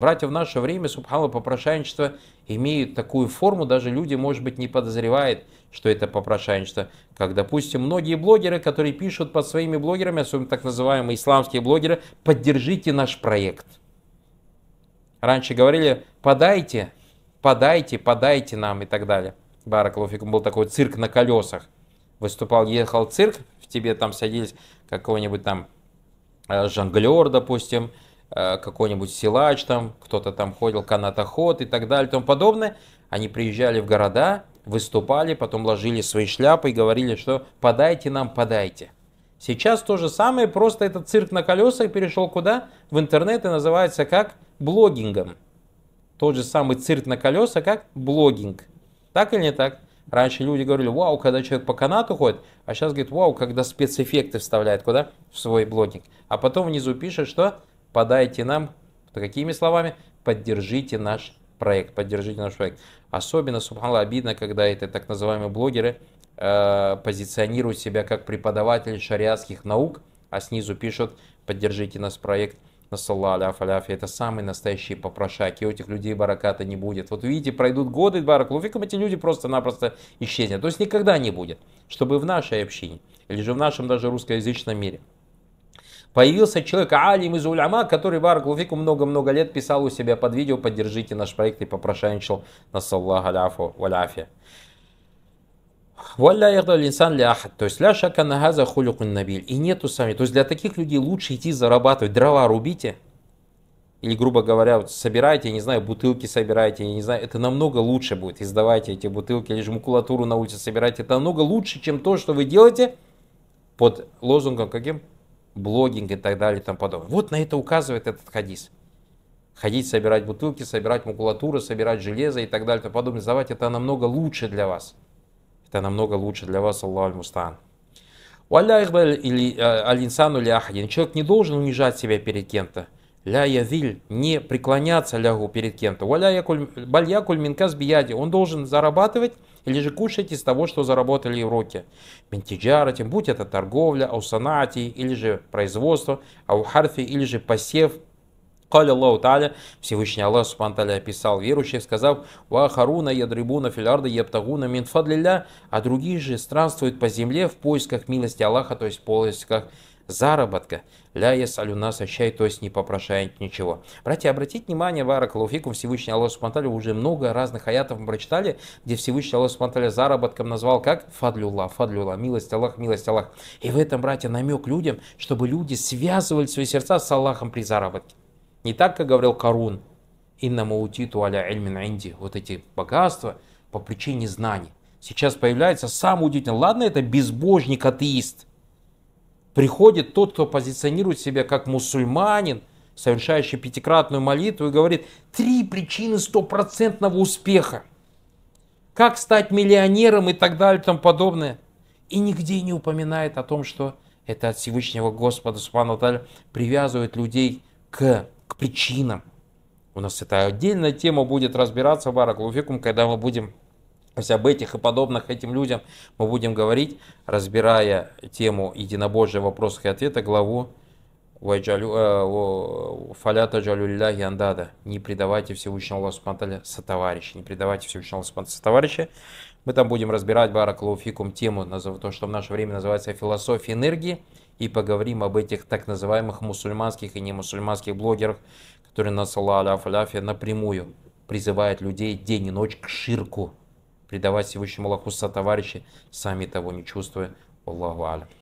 Братья, в наше время субхала попрошайничество имеет такую форму, даже люди, может быть, не подозревают, что это попрошайничество. Как, допустим, многие блогеры, которые пишут под своими блогерами, особенно так называемые исламские блогеры, поддержите наш проект. Раньше говорили, подайте, подайте, подайте нам и так далее. Барак Луфикум был такой цирк на колесах. Выступал, ехал цирк, в тебе там садились какого-нибудь там э, жонглер, допустим, Э, какой-нибудь силач там, кто-то там ходил, канатоход и так далее и тому подобное. Они приезжали в города, выступали, потом ложили свои шляпы и говорили, что подайте нам, подайте. Сейчас то же самое, просто этот цирк на колесах перешел куда? В интернет и называется как блогингом. Тот же самый цирк на колесах, как блогинг. Так или не так? Раньше люди говорили, вау, когда человек по канату ходит, а сейчас говорит, вау, когда спецэффекты вставляет куда? В свой блогинг. А потом внизу пишет, что подайте нам, какими словами? Поддержите наш проект, поддержите наш проект. Особенно, субханла, обидно, когда это так называемые блогеры э, позиционируют себя как преподаватель шариатских наук, а снизу пишут «поддержите нас проект». Насаллаляфаляфи, это самые настоящие попрошайки, у этих людей бараката не будет. Вот видите, пройдут годы, баракулуфиком, эти люди просто-напросто исчезнут. То есть никогда не будет, чтобы в нашей общине, или же в нашем даже русскоязычном мире – Появился человек, алим из уляма, который Бараклуфику много-много лет писал у себя под видео, поддержите наш проект и попрошайничал на саллаху аляфу валяфе. Валля яхдал инсан ли То есть ля шака нагаза хулюкун набиль. И нету сами. То есть для таких людей лучше идти зарабатывать. Дрова рубите. Или, грубо говоря, вот собирайте, я не знаю, бутылки собирайте, я не знаю, это намного лучше будет. Издавайте эти бутылки, или же макулатуру на улице собирайте. Это намного лучше, чем то, что вы делаете под лозунгом каким? блогинг и так далее и тому подобное. Вот на это указывает этот хадис. Ходить, собирать бутылки, собирать макулатуру, собирать железо и так далее и тому подобное. Сдавать это намного лучше для вас. Это намного лучше для вас, Аллах Мустан. Э, Человек не должен унижать себя перед кем-то ля язиль, не преклоняться лягу перед кем-то. Валя якуль, баль якуль он должен зарабатывать или же кушать из того, что заработали в руки. Ментиджара, тем будь это торговля, аусанати, или же производство, аухарфи, или же посев, Каля Аллаху Тааля, Всевышний Аллах Субхану Тааля описал верующих, сказав, «Ва харуна ядрибуна филярда ябтагуна мин фадлиля», а другие же странствуют по земле в поисках милости Аллаха, то есть в поисках заработка. Ля ясалю нас ощай, то есть не попрошает ничего. Братья, обратите внимание, Варак Лауфикум, Всевышний Аллах Субтитры уже много разных аятов мы прочитали, где Всевышний Аллах Субтитры заработком назвал как Фадлюла, Фадлюла, милость Аллах, милость Аллах. И в этом, братья, намек людям, чтобы люди связывали свои сердца с Аллахом при заработке. Не так, как говорил Карун, инна маутиту аля ильмин инди, вот эти богатства по причине знаний. Сейчас появляется самое удивительное. Ладно, это безбожник, атеист. Приходит тот, кто позиционирует себя как мусульманин, совершающий пятикратную молитву, и говорит, три причины стопроцентного успеха. Как стать миллионером и так далее и тому подобное. И нигде не упоминает о том, что это от Всевышнего Господа Субхану привязывает людей к, к причинам. У нас это отдельная тема будет разбираться, в Луфикум, когда мы будем то есть об этих и подобных этим людям мы будем говорить, разбирая тему единобожия вопросов и ответа, главу э, Фалята Джалюллахи яндада. Не предавайте Всевышнего Аллаха Субтитры сотоварища. Не предавайте Всевышнего Аллаха Субтитры сотоварища. Мы там будем разбирать Бараклауфикум тему, то, что в наше время называется философия энергии. И поговорим об этих так называемых мусульманских и немусульманских блогерах, которые на нас, Аллах напрямую призывают людей день и ночь к ширку, предавать Всевышнему Аллаху сотоварищи, сами того не чувствуя. Аллаху алям.